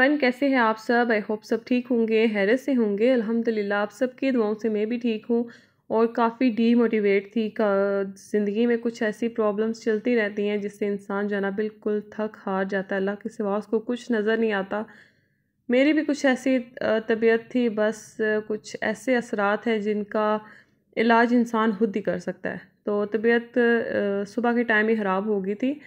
everyone कैसे हैं आप सब आई होप सब ठीक होंगे हैरत से होंगे अल्हम्दुलिल्लाह आप सब की दुआओं से मैं भी ठीक हूँ और काफ़ी डीमोटिवेट थी का ज़िंदगी में कुछ ऐसी प्रॉब्लम्स चलती रहती हैं जिससे इंसान जाना बिल्कुल थक हार जाता है अल्लाह के सिवा उसको कुछ नज़र नहीं आता मेरी भी कुछ ऐसी तबीयत थी बस कुछ ऐसे असरात हैं जिनका इलाज इंसान खुद ही कर सकता है तो तबीयत सुबह के टाइम ही ख़राब हो गई थी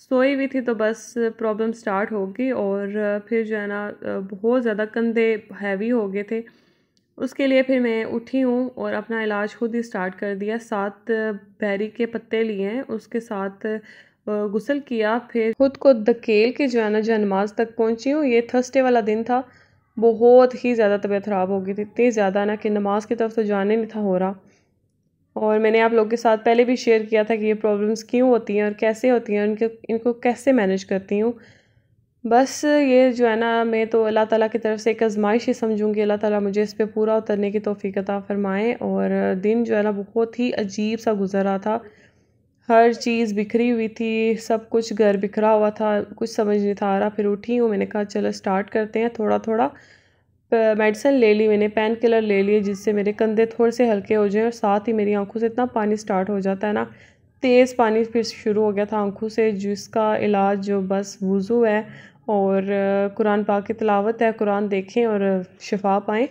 सोई हुई थी तो बस प्रॉब्लम स्टार्ट होगी और फिर जो है ना बहुत ज़्यादा कंधे हैवी हो गए थे उसके लिए फिर मैं उठी हूँ और अपना इलाज खुद ही स्टार्ट कर दिया सात बैरी के पत्ते लिए हैं उसके साथ गुसल किया फिर खुद को धकेल के जो है ना जनमाज तक पहुँची हूँ ये थर्सडे वाला दिन था बहुत ही ज़्यादा तबीयत ख़राब हो गई थी इतनी ज़्यादा ना कि नमाज की तरफ तो जाने नहीं था हो रहा और मैंने आप लोग के साथ पहले भी शेयर किया था कि ये प्रॉब्लम्स क्यों होती हैं और कैसे होती हैं इनको इनको कैसे मैनेज करती हूँ बस ये जो है ना मैं तो अल्लाह ताला की तरफ से एक आजमाइश ही समझूँगी अल्लाह ताला मुझे इस पर पूरा उतरने की तोफ़ी अता फ़रमाएँ और दिन जो है ना बहुत ही अजीब सा गुजर रहा था हर चीज़ बिखरी हुई थी सब कुछ घर बिखरा हुआ था कुछ समझ नहीं था आ रहा फिर उठी हूँ मैंने कहा चलो स्टार्ट करते हैं थोड़ा थोड़ा मेडिसिन ले ली मैंने पेन किलर ले लिए जिससे मेरे कंधे थोड़े से हल्के हो जाएं और साथ ही मेरी आंखों से इतना पानी स्टार्ट हो जाता है ना तेज़ पानी फिर शुरू हो गया था आंखों से जिसका इलाज जो बस वज़ू है और कुरान पाक की तलावत है कुरान देखें और शफा पाएँ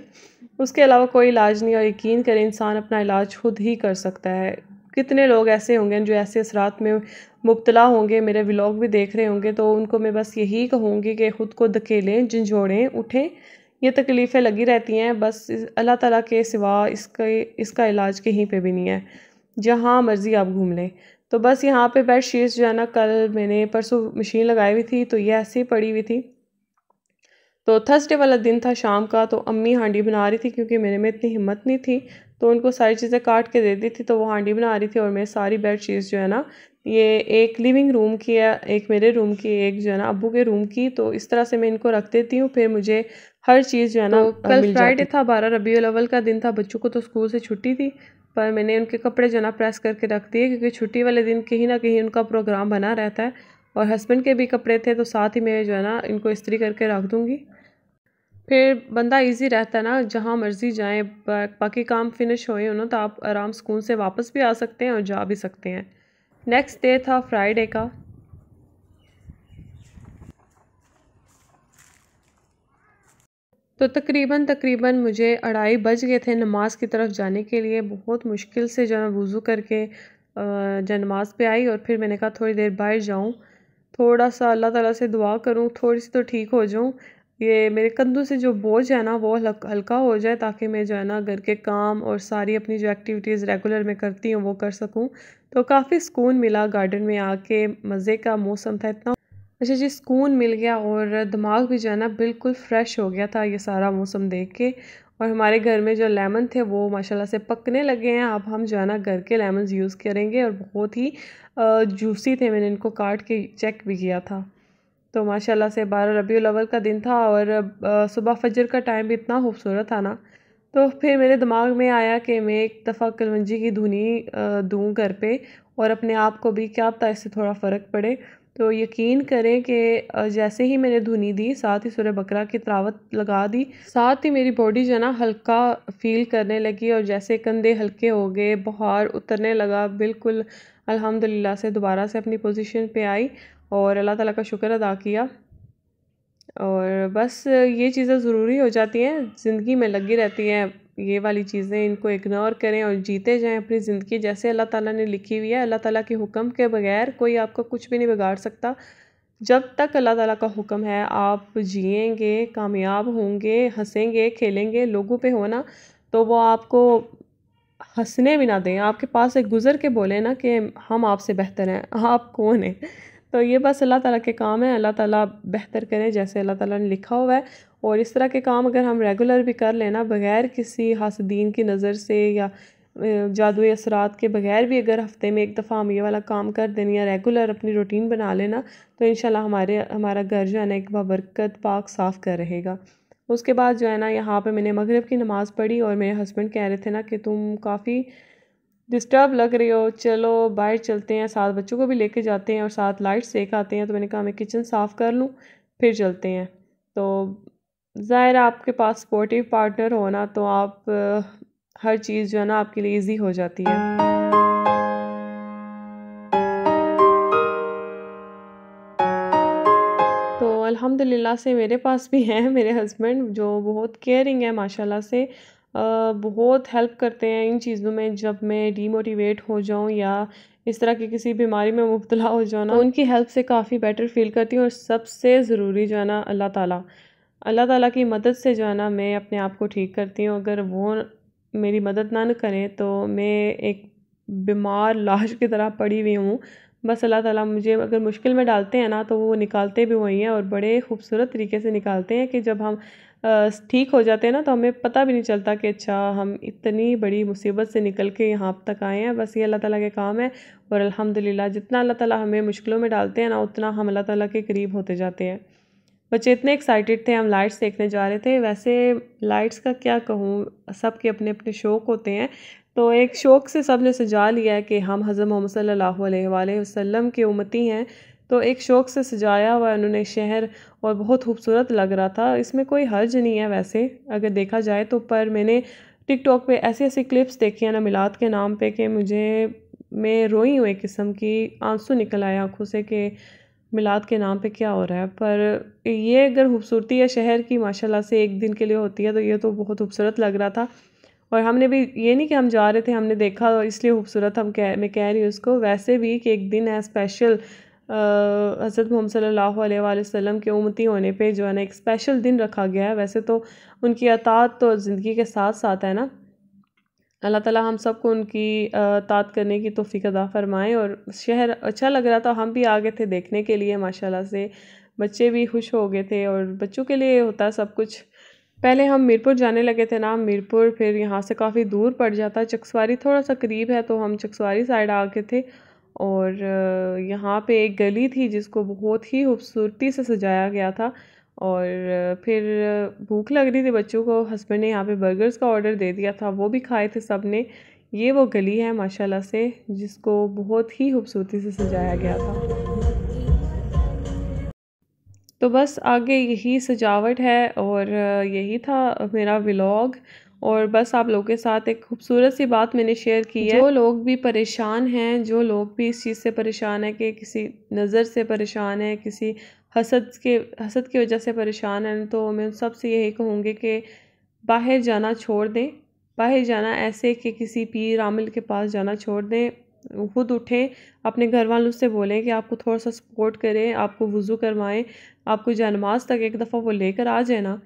उसके अलावा कोई इलाज नहीं और यकीन करें इंसान अपना इलाज खुद ही कर सकता है कितने लोग ऐसे होंगे जो ऐसे असरात में मुबतला होंगे मेरे व्लॉग भी देख रहे होंगे तो उनको मैं बस यही कहूँगी कि ख़ुद को धकेलें झंझोड़ें उठें ये तकलीफ़ें लगी रहती हैं बस अल्लाह ताला के सिवा इसके इसका इलाज कहीं पे भी नहीं है जहाँ मर्ज़ी आप घूम लें तो बस यहाँ पे बेड शीट्स जो है ना कल मैंने परसों मशीन लगाई हुई थी तो ये ऐसे ही पड़ी हुई थी तो थर्सडे वाला दिन था शाम का तो अम्मी हांडी बना रही थी क्योंकि मेरे में इतनी हिम्मत नहीं थी तो उनको सारी चीज़ें काट के दे दी थी तो वो हांडी बना रही थी और मैं सारी बेड शीट्स जो है ना ये एक लिविंग रूम की है एक मेरे रूम की एक जो है ना अबू के रूम की तो इस तरह से मैं इनको रख देती हूँ फिर मुझे हर चीज़ जो है ना तो कल फ्राइडे था बारह रबी अलावल का दिन था बच्चों को तो स्कूल से छुट्टी थी पर मैंने उनके कपड़े जो है ना प्रेस करके रख दिए क्योंकि छुट्टी वाले दिन कहीं ना कहीं उनका प्रोग्राम बना रहता है और हस्बैंड के भी कपड़े थे तो साथ ही मैं जो है ना इनको इस्त्री करके रख दूँगी फिर बंदा इजी रहता है ना जहाँ मर्जी जाएँ बाकी काम फिनिश हो ना तो आप आराम सुकून से वापस भी आ सकते हैं और जा भी सकते हैं नेक्स्ट डे था फ्राइडे का तो तकरीबन तकरीबन मुझे अढ़ाई बज गए थे नमाज की तरफ जाने के लिए बहुत मुश्किल से जो है वज़ू करके जो नमाज़ पे आई और फिर मैंने कहा थोड़ी देर बाहर जाऊँ थोड़ा सा अल्लाह ताला से दुआ करूँ थोड़ी सी तो ठीक हो जाऊँ ये मेरे कंधों से जो बोझ है ना वो हल्का हो जाए ताकि मैं जो है ना घर के काम और सारी अपनी जो एक्टिविटीज़ रेगुलर मैं करती हूँ वो कर सकूँ तो काफ़ी सुकून मिला गार्डन में आके मज़े का मौसम था इतना अच्छा जी सुकून मिल गया और दिमाग भी जो है ना बिल्कुल फ्रेश हो गया था ये सारा मौसम देख के और हमारे घर में जो लेमन थे वो माशाल्लाह से पकने लगे हैं अब हम जो है ना घर के लेमन यूज़ करेंगे और बहुत ही जूसी थे मैंने इनको काट के चेक भी किया था तो माशाल्लाह से बारह रबी अलावल का दिन था और सुबह फजर का टाइम भी इतना खूबसूरत था ना तो फिर मेरे दिमाग में आया कि मैं एक दफ़ा कलवंजी की धुनी दूँ घर पे और अपने आप को भी क्या पता तो इससे थोड़ा फ़र्क पड़े तो यकीन करें कि जैसे ही मैंने धुनी दी साथ ही सुरह बकरा की तरावत लगा दी साथ ही मेरी बॉडी जो है ना हल्का फील करने लगी और जैसे कंधे हल्के हो गए बुहार उतरने लगा बिल्कुल अल्हम्दुलिल्लाह से दोबारा से अपनी पोजीशन पे आई और अल्लाह ताला का शुक्र अदा किया और बस ये चीज़ें ज़रूरी हो जाती हैं ज़िंदगी में लगी रहती हैं ये वाली चीज़ें इनको इग्नोर करें और जीते जाएं अपनी ज़िंदगी जैसे अल्लाह ताला ने लिखी हुई है अल्लाह ताला के हुक्म के बगैर कोई आपका कुछ भी नहीं बिगाड़ सकता जब तक अल्लाह ताला का हुक्म है आप जिएंगे कामयाब होंगे हंसेंगे खेलेंगे लोगों पे हो ना तो वो आपको हंसने भी ना दें आपके पास एक गुज़र के बोले ना कि हम आपसे बेहतर हैं आप कौन हैं तो ये बस अल्लाह ताला के काम है अल्लाह ताला बेहतर करें जैसे अल्लाह ताला ने लिखा हुआ है और इस तरह के काम अगर हम रेगुलर भी कर लेना बग़ैर किसी हासदीन की नज़र से या जादु असरात के बगैर भी अगर हफ्ते में एक दफ़ा हम ये वाला काम कर देने या रेगुलर अपनी रूटीन बना लेना तो इन हमारे हमारा घर जो है ना एक बाबरकत पाक साफ़ कर रहेगा उसके बाद जो है ना यहाँ पे मैंने मगरब की नमाज़ पढ़ी और मेरे हस्बैंड कह रहे थे ना कि तुम काफ़ी डिस्टर्ब लग रहे हो चलो बाहर चलते हैं साथ बच्चों को भी लेके जाते हैं और साथ लाइट्स देख आते हैं तो मैंने कहा मैं किचन साफ़ कर लूँ फिर चलते हैं तो ज़ाहिर आपके पास सपोर्टिव पार्टनर हो ना तो आप हर चीज़ जो है ना आपके लिए ईजी हो जाती है तो अलहमदिल्ला से मेरे पास भी हैं मेरे हस्बैंड जो बहुत केयरिंग है माशाल्लाह से बहुत हेल्प करते हैं इन चीज़ों में जब मैं डीमोटिवेट हो जाऊँ या इस तरह की किसी बीमारी में मुबतला हो जाना तो उनकी हेल्प से काफ़ी बेटर फील करती हूँ और सबसे ज़रूरी जाना अल्लाह ताला अल्लाह ताला की मदद से जो है ना मैं अपने आप को ठीक करती हूँ अगर वो मेरी मदद ना न करें तो मैं एक बीमार लाश की तरह पड़ी हुई हूँ बस अल्लाह ताला मुझे अगर मुश्किल में डालते हैं ना तो वो निकालते भी वही हैं और बड़े खूबसूरत तरीके से निकालते हैं कि जब हम ठीक हो जाते हैं ना तो हमें पता भी नहीं चलता कि अच्छा हम इतनी बड़ी मुसीबत से निकल के यहाँ तक आए हैं बस ये अल्लाह ताला के काम है और अल्हम्दुलिल्लाह जितना अल्लाह ताला हमें मुश्किलों में डालते हैं ना उतना हम अल्लाह ताला के करीब होते जाते हैं बच्चे इतने एक्साइटेड थे हम लाइट्स देखने जा रहे थे वैसे लाइट्स का क्या कहूँ सब के अपने अपने शौक़ होते हैं तो एक शौक़ से सब ने सजा लिया है कि हम हज़रत मोहम्मद सल्लल्लाहु अलैहि वसल्लम के उम्मती हैं तो एक शौक़ से सजाया हुआ उन्होंने शहर और बहुत खूबसूरत लग रहा था इसमें कोई हर्ज नहीं है वैसे अगर देखा जाए तो पर मैंने टिकटॉक पे ऐसी ऐसी क्लिप्स देखी है ना मिलाद के नाम पे कि मुझे मैं रोई हुई किस्म की आंसू निकल आए आँखों से कि मिलाद के नाम पे क्या हो रहा है पर ये अगर खूबसूरती है शहर की माशाल्लाह से एक दिन के लिए होती है तो ये तो बहुत खूबसूरत लग रहा था और हमने भी ये नहीं कि हम जा रहे थे हमने देखा और इसलिए खूबसूरत हम कह मैं कह रही हूँ उसको वैसे भी कि एक दिन है स्पेशल हज़रत मोहम्मद सल्लल्लाहु अलैहि वसल्लम के उमती होने पे जो है ना एक स्पेशल दिन रखा गया है वैसे तो उनकी अतात तो ज़िंदगी के साथ साथ है ना अल्लाह ताला हम सबको उनकी अतात करने की तोफ़ी अदा फरमाएँ और शहर अच्छा लग रहा था हम भी आ गए थे देखने के लिए माशाल्लाह से बच्चे भी खुश हो गए थे और बच्चों के लिए होता है सब कुछ पहले हम मीरपुर जाने लगे थे ना मीरपुर फिर यहाँ से काफ़ी दूर पड़ जाता है चकसवारी थोड़ा सा करीब है तो हम चकसवारी साइड आ गए थे और यहाँ पे एक गली थी जिसको बहुत ही खूबसूरती से सजाया गया था और फिर भूख लग रही थी बच्चों को हस्बैंड ने यहाँ पे बर्गर्स का ऑर्डर दे दिया था वो भी खाए थे सब ने ये वो गली है माशाला से जिसको बहुत ही खूबसूरती से सजाया गया था तो बस आगे यही सजावट है और यही था मेरा व्लॉग और बस आप लोगों के साथ एक खूबसूरत सी बात मैंने शेयर की है जो लोग भी परेशान हैं जो लोग भी इस चीज़ से परेशान है कि किसी नज़र से परेशान है किसी हसद के हसद की वजह से परेशान हैं तो मैं उन सब से यही कहूँगी कि बाहर जाना छोड़ दें बाहर जाना ऐसे कि किसी पीर आमिल के पास जाना छोड़ दें खुद उठें अपने घर वालों से बोलें कि आपको थोड़ा सा सपोर्ट करें आपको वज़ू करवाएं आपको जनमाज तक एक दफ़ा वो लेकर आ जाए ना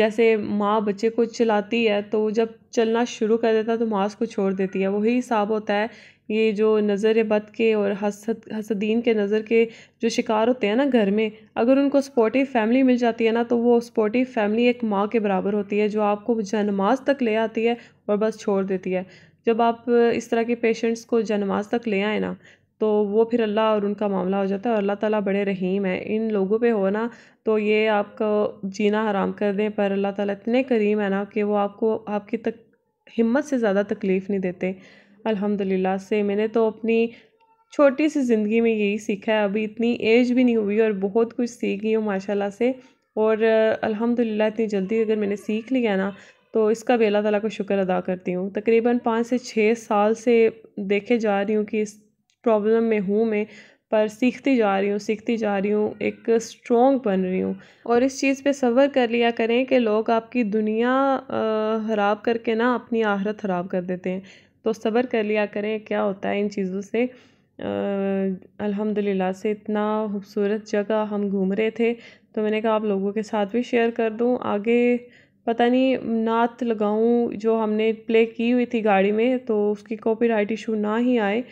जैसे माँ बच्चे को चलाती है तो जब चलना शुरू कर देता है तो माँ उसको छोड़ देती है वही हिसाब होता है ये जो नज़र बद के और हसद हसदीन के नज़र के जो शिकार होते हैं ना घर में अगर उनको सपोर्टिव फैमिली मिल जाती है ना तो वो सपोर्टिव फैमिली एक माँ के बराबर होती है जो आपको जनमाज तक ले आती है और बस छोड़ देती है जब आप इस तरह के पेशेंट्स को जनमाज तक ले आए ना तो वो फिर अल्लाह और उनका मामला हो जाता है और अल्लाह ताला बड़े रहीम है इन लोगों पे हो ना तो ये आपको जीना हराम कर दें पर अल्लाह ताला इतने करीम है ना कि वो आपको आपकी तक हिम्मत से ज़्यादा तकलीफ़ नहीं देते अल्हम्दुलिल्लाह से मैंने तो अपनी छोटी सी ज़िंदगी में यही सीखा है अभी इतनी एज भी नहीं हुई और बहुत कुछ सीख गई हूँ माशाल्लाह से और अल्हम्दुलिल्लाह इतनी जल्दी अगर मैंने सीख लिया ना तो इसका भी अल्लाह ताला का शुक्र अदा करती हूँ तकरीबन पाँच से छः साल से देखे जा रही हूँ कि इस प्रॉब्लम में हूँ मैं पर सीखती जा रही हूँ सीखती जा रही हूँ एक स्ट्रॉन्ग बन रही हूँ और इस चीज़ पे सब्र कर लिया करें कि लोग आपकी दुनिया ख़राब करके ना अपनी आहरत ख़राब कर देते हैं तो सब्र कर लिया करें क्या होता है इन चीज़ों से अल्हम्दुलिल्लाह से इतना खूबसूरत जगह हम घूम रहे थे तो मैंने कहा आप लोगों के साथ भी शेयर कर दूँ आगे पता नहीं नात लगाऊं जो हमने प्ले की हुई थी गाड़ी में तो उसकी कॉपीराइट इशू ना ही आए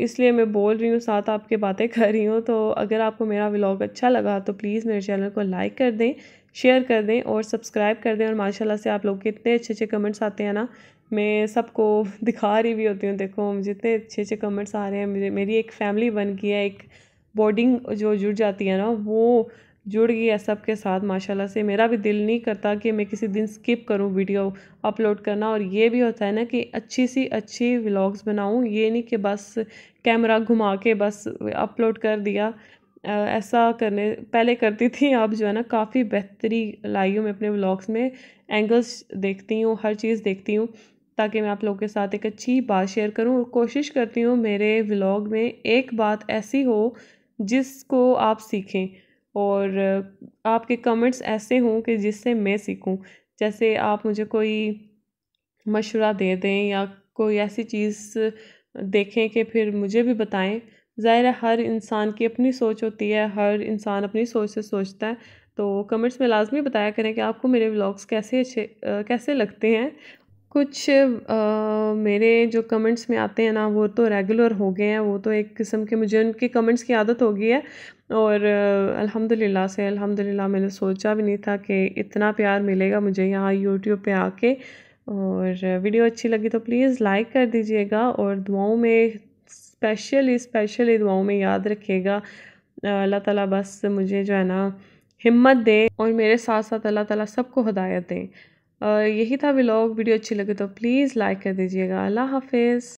इसलिए मैं बोल रही हूँ साथ आपके बातें कर रही हूँ तो अगर आपको मेरा व्लॉग अच्छा लगा तो प्लीज़ मेरे चैनल को लाइक कर दें शेयर कर दें और सब्सक्राइब कर दें और माशाल्लाह से आप लोग के इतने अच्छे अच्छे कमेंट्स आते हैं ना मैं सबको दिखा रही भी होती हूँ देखो मुझे इतने अच्छे अच्छे कमेंट्स आ रहे हैं मेरी एक फैमिली बन गई है एक बॉर्डिंग जो जुड़ जाती है ना वो जुड़ गया सबके साथ माशाल्लाह से मेरा भी दिल नहीं करता कि मैं किसी दिन स्किप करूं वीडियो अपलोड करना और ये भी होता है ना कि अच्छी सी अच्छी व्लॉग्स बनाऊं ये नहीं कि बस कैमरा घुमा के बस अपलोड कर दिया ऐसा करने पहले करती थी अब जो है ना काफ़ी बेहतरी लाई हूँ मैं अपने व्लॉग्स में एंगल्स देखती हूँ हर चीज़ देखती हूँ ताकि मैं आप लोगों के साथ एक अच्छी बात शेयर करूँ और कोशिश करती हूँ मेरे व्लॉग में एक बात ऐसी हो जिसको आप सीखें और आपके कमेंट्स ऐसे हों कि जिससे मैं सीखूं जैसे आप मुझे कोई मशवरा दे दें या कोई ऐसी चीज़ देखें कि फिर मुझे भी बताएं ज़ाहिर है हर इंसान की अपनी सोच होती है हर इंसान अपनी सोच से सोचता है तो कमेंट्स में लाजमी बताया करें कि आपको मेरे व्लॉग्स कैसे अच्छे कैसे लगते हैं कुछ आ, मेरे जो कमेंट्स में आते हैं ना वो तो रेगुलर हो गए हैं वो तो एक किस्म के मुझे उनके कमेंट्स की आदत हो गई है और अल्हम्दुलिल्लाह से अल्हम्दुलिल्लाह मैंने सोचा भी नहीं था कि इतना प्यार मिलेगा मुझे यहाँ यूट्यूब पे आके और वीडियो अच्छी लगी तो प्लीज़ लाइक कर दीजिएगा और दुआओं में स्पेशली स्पेशली दुआओं में याद रखिएगा अल्लाह ताला बस मुझे जो है ना हिम्मत दे और मेरे साथ साथ अल्लाह ताला सबको हदायत दें यही था विलॉग वीडियो अच्छी लगे तो प्लीज़ लाइक कर दीजिएगा अल्लाह हाफिज़